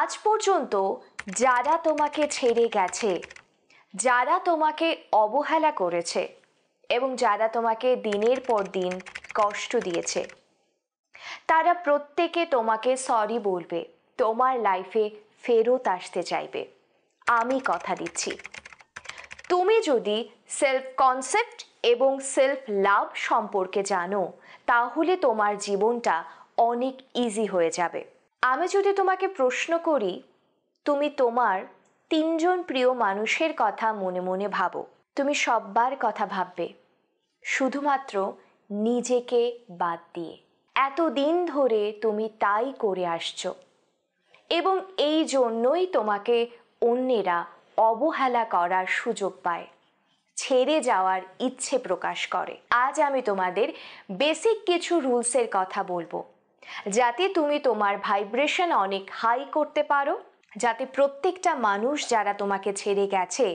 আজ পর্যন্ত যারা তোমাকে ছেড়ে গেছে যারা তোমাকে অবহেলা করেছে এবং যারা তোমাকে দিনের পর দিন কষ্ট দিয়েছে তারা প্রত্যেকে তোমাকে সরি বলবে তোমার লাইফে ফেরত আসতে চাইবে আমি কথা দিচ্ছি তুমি যদি সেলফ কনসেপ্ট এবং সেলফ লাভ সম্পর্কে জানো তাহলে তোমার জীবনটা অনেক ইজি হয়ে যাবে আমি যদি তোমাকে প্রশ্ন করি তুমি তোমার তিনজন প্রিয় মানুষের কথা মনে মনে ভাবো তুমি সব্বার কথা ভাববে শুধুমাত্র নিজেকে বাদ দিয়ে এতদিন ধরে তুমি তাই করে আসছো এবং এই জন্যই তোমাকে অন্যেরা অবহেলা করার সুযোগ পায় ছেড়ে যাওয়ার ইচ্ছে প্রকাশ করে আজ আমি তোমাদের বেসিক কিছু রুলসের কথা বলবো যাতে তুমি তোমার ভাইব্রেশন অনেক হাই করতে পারো যাতে প্রত্যেকটা মানুষ যারা তোমাকে ছেড়ে গেছে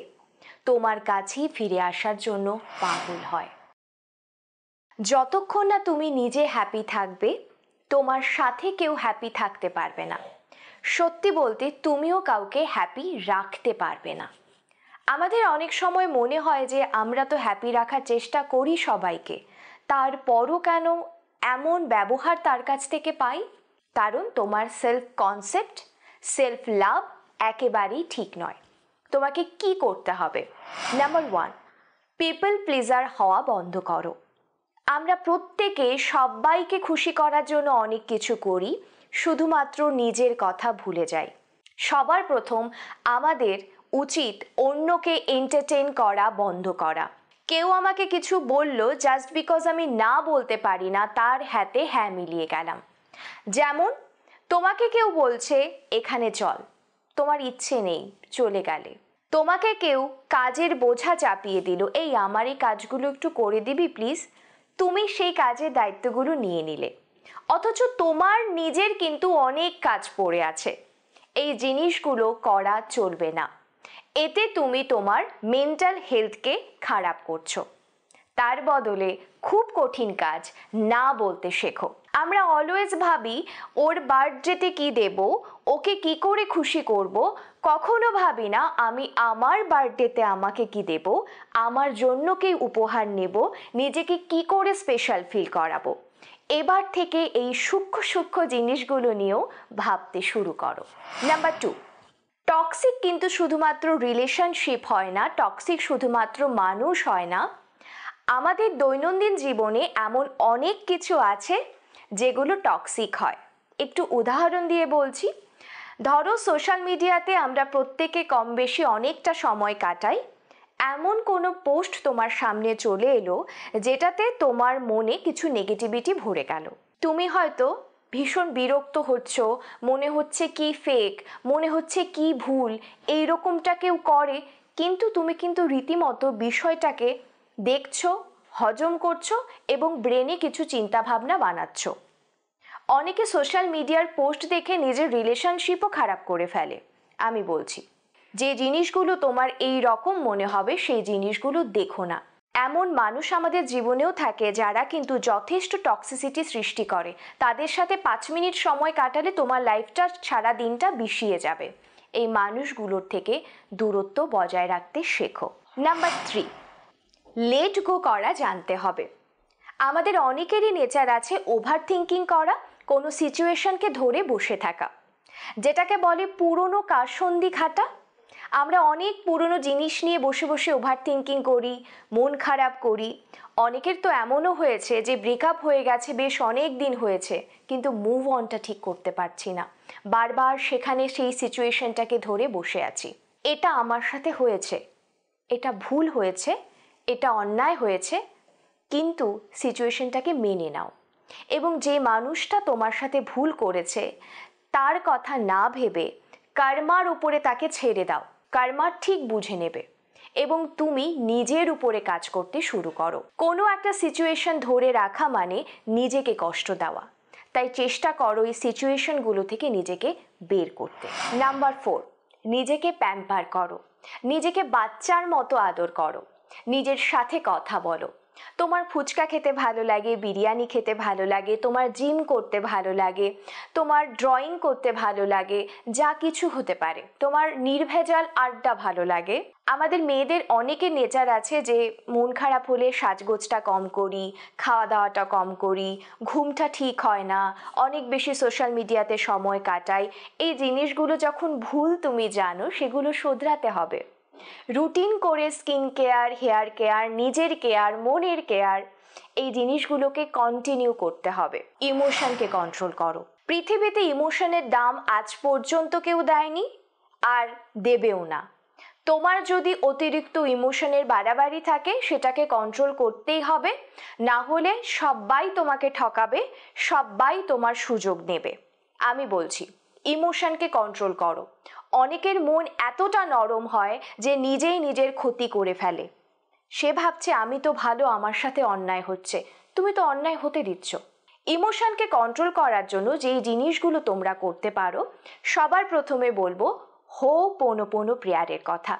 তোমার কাছেই ফিরে আসার জন্য পাগল হয় যতক্ষণ না তুমি নিজে হ্যাপি থাকবে তোমার সাথে কেউ হ্যাপি থাকতে পারবে না সত্যি বলতে তুমিও কাউকে হ্যাপি রাখতে পারবে না আমাদের অনেক সময় মনে হয় যে আমরা তো হ্যাপি রাখার চেষ্টা করি সবাইকে তারপরও কেন এমন ব্যবহার তার কাছ থেকে পাই কারণ তোমার সেলফ কনসেপ্ট সেলফ লাভ একেবারেই ঠিক নয় তোমাকে কি করতে হবে নাম্বার ওয়ান পিপল প্লিজার হওয়া বন্ধ করো আমরা প্রত্যেকে সবাইকে খুশি করার জন্য অনেক কিছু করি শুধুমাত্র নিজের কথা ভুলে যাই সবার প্রথম আমাদের উচিত অন্যকে এন্টারটেন করা বন্ধ করা কেউ আমাকে কিছু বলল জাস্ট বিকজ আমি না বলতে পারি না তার হাতে হ্যাঁ মিলিয়ে গেলাম যেমন তোমাকে কেউ বলছে এখানে চল তোমার ইচ্ছে নেই চলে গেলে তোমাকে কেউ কাজের বোঝা চাপিয়ে দিল এই আমার এই কাজগুলো একটু করে দিবি প্লিজ তুমি সেই কাজের দায়িত্বগুলো নিয়ে নিলে অথচ তোমার নিজের কিন্তু অনেক কাজ পড়ে আছে এই জিনিসগুলো করা চলবে না এতে তুমি তোমার মেন্টাল হেলথকে খারাপ করছো তার বদলে খুব কঠিন কাজ না বলতে শেখো আমরা অলওয়েজ ভাবি ওর বার্থডেতে কি দেব ওকে কি করে খুশি করব কখনো ভাবি না আমি আমার বার্থডেতে আমাকে কি দেব আমার জন্য কি উপহার নেব নিজেকে কি করে স্পেশাল ফিল করাবো এবার থেকে এই সূক্ষ্ম সূক্ষ্ম জিনিসগুলো নিয়েও ভাবতে শুরু করো নাম্বার টু টক্সিক কিন্তু শুধুমাত্র রিলেশনশিপ হয় না টক্সিক শুধুমাত্র মানুষ হয় না আমাদের দৈনন্দিন জীবনে এমন অনেক কিছু আছে যেগুলো টক্সিক হয় একটু উদাহরণ দিয়ে বলছি ধরো সোশ্যাল মিডিয়াতে আমরা প্রত্যেকে কম বেশি অনেকটা সময় কাটাই এমন কোনো পোস্ট তোমার সামনে চলে এলো যেটাতে তোমার মনে কিছু নেগেটিভিটি ভরে গেল তুমি হয়তো ভীষণ বিরক্ত হচ্ছ মনে হচ্ছে কি ফেক মনে হচ্ছে কি ভুল এই রকমটা কেউ করে কিন্তু তুমি কিন্তু রীতিমতো বিষয়টাকে দেখছো হজম করছো এবং ব্রেনে কিছু চিন্তাভাবনা বানাচ্ছ অনেকে সোশ্যাল মিডিয়ার পোস্ট দেখে নিজের রিলেশনশিপও খারাপ করে ফেলে আমি বলছি যে জিনিসগুলো তোমার এই রকম মনে হবে সেই জিনিসগুলো দেখো না এমন মানুষ আমাদের জীবনেও থাকে যারা কিন্তু যথেষ্ট টক্সিসিটি সৃষ্টি করে তাদের সাথে পাঁচ মিনিট সময় কাটালে তোমার লাইফটা সারা দিনটা বিষিয়ে যাবে এই মানুষগুলোর থেকে দূরত্ব বজায় রাখতে শেখো নাম্বার থ্রি লেট গো করা জানতে হবে আমাদের অনেকেরই নেচার আছে ওভার থিঙ্কিং করা কোনো সিচুয়েশনকে ধরে বসে থাকা যেটাকে বলে পুরনো কারসন্ধি খাটা আমরা অনেক পুরনো জিনিস নিয়ে বসে বসে ওভার থিঙ্কিং করি মন খারাপ করি অনেকের তো এমনও হয়েছে যে ব্রেকআপ হয়ে গেছে বেশ অনেক দিন হয়েছে কিন্তু মুভ অনটা ঠিক করতে পারছি না বারবার সেখানে সেই সিচুয়েশনটাকে ধরে বসে আছি এটা আমার সাথে হয়েছে এটা ভুল হয়েছে এটা অন্যায় হয়েছে কিন্তু সিচুয়েশনটাকে মেনে নাও এবং যে মানুষটা তোমার সাথে ভুল করেছে তার কথা না ভেবে কর্মার উপরে তাকে ছেড়ে দাও কর্মা ঠিক বুঝে নেবে এবং তুমি নিজের উপরে কাজ করতে শুরু করো কোনো একটা সিচুয়েশন ধরে রাখা মানে নিজেকে কষ্ট দেওয়া তাই চেষ্টা করো এই সিচুয়েশনগুলো থেকে নিজেকে বের করতে নাম্বার ফোর নিজেকে প্যাম্পার করো নিজেকে বাচ্চার মতো আদর করো নিজের সাথে কথা বলো তোমার ফুচকা খেতে ভালো লাগে বিরিয়ানি খেতে ভালো লাগে তোমার জিম করতে ভালো লাগে তোমার ড্রয়িং করতে ভালো লাগে যা কিছু হতে পারে তোমার নির্ভেজাল আড্ডা ভালো লাগে আমাদের মেয়েদের অনেকে নেচার আছে যে মন খারাপ হলে সাজগোজটা কম করি খাওয়া দাওয়াটা কম করি ঘুমটা ঠিক হয় না অনেক বেশি সোশ্যাল মিডিয়াতে সময় কাটাই এই জিনিসগুলো যখন ভুল তুমি জানো সেগুলো শোধরাতে হবে রুটিন করে স্কিন কেয়ার হেয়ার কেয়ার নিজের কেয়ার মনের কেয়ার এই জিনিসগুলোকে কন্টিনিউ করতে হবে ইমোশনকে কন্ট্রোল করো পৃথিবীতে ইমোশনের দাম আজ পর্যন্ত কেউ দেয়নি আর দেবেও না তোমার যদি অতিরিক্ত ইমোশনের বাড়াবাড়ি থাকে সেটাকে কন্ট্রোল করতেই হবে না হলে সবাই তোমাকে ঠকাবে সবাই তোমার সুযোগ নেবে আমি বলছি ইমোশনকে কন্ট্রোল করো অনেকের মন এতটা নরম হয় যে নিজেই নিজের ক্ষতি করে ফেলে সে ভাবছে আমি তো ভালো আমার সাথে অন্যায় হচ্ছে তুমি তো অন্যায় হতে দিচ্ছ ইমোশনকে কন্ট্রোল করার জন্য যেই জিনিসগুলো তোমরা করতে পারো সবার প্রথমে বলবো হো পোনো পোনো প্রেয়ারের কথা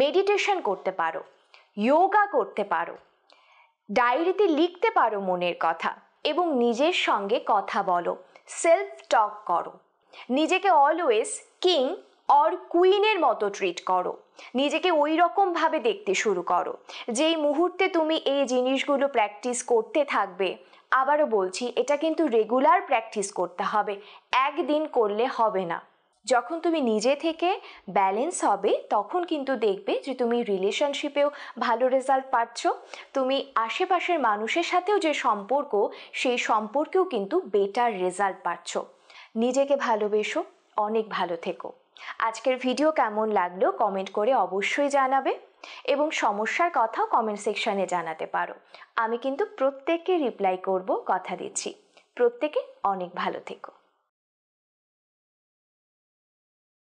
মেডিটেশন করতে পারো যোগা করতে পারো ডায়েরিতে লিখতে পারো মনের কথা এবং নিজের সঙ্গে কথা বলো সেলফ টক করো নিজেকে অলওয়েজ কিং অর কুইনের মতো ট্রিট করো নিজেকে ওই রকমভাবে দেখতে শুরু করো যেই মুহূর্তে তুমি এই জিনিসগুলো প্র্যাকটিস করতে থাকবে আবারও বলছি এটা কিন্তু রেগুলার প্র্যাকটিস করতে হবে একদিন করলে হবে না যখন তুমি নিজে থেকে ব্যালেন্স হবে তখন কিন্তু দেখবে যে তুমি রিলেশনশিপেও ভালো রেজাল্ট পাচ্ছ তুমি আশেপাশের মানুষের সাথেও যে সম্পর্ক সেই সম্পর্কেও কিন্তু বেটার রেজাল্ট পাচ্ছ নিজেকে ভালোবেসো অনেক ভালো থেকো আজকের ভিডিও কেমন লাগলো কমেন্ট করে অবশ্যই জানাবে এবং সমস্যার কথাও কমেন্ট সেকশানে জানাতে পারো আমি কিন্তু প্রত্যেককে রিপ্লাই করব কথা দিচ্ছি প্রত্যেকে অনেক ভালো থেকো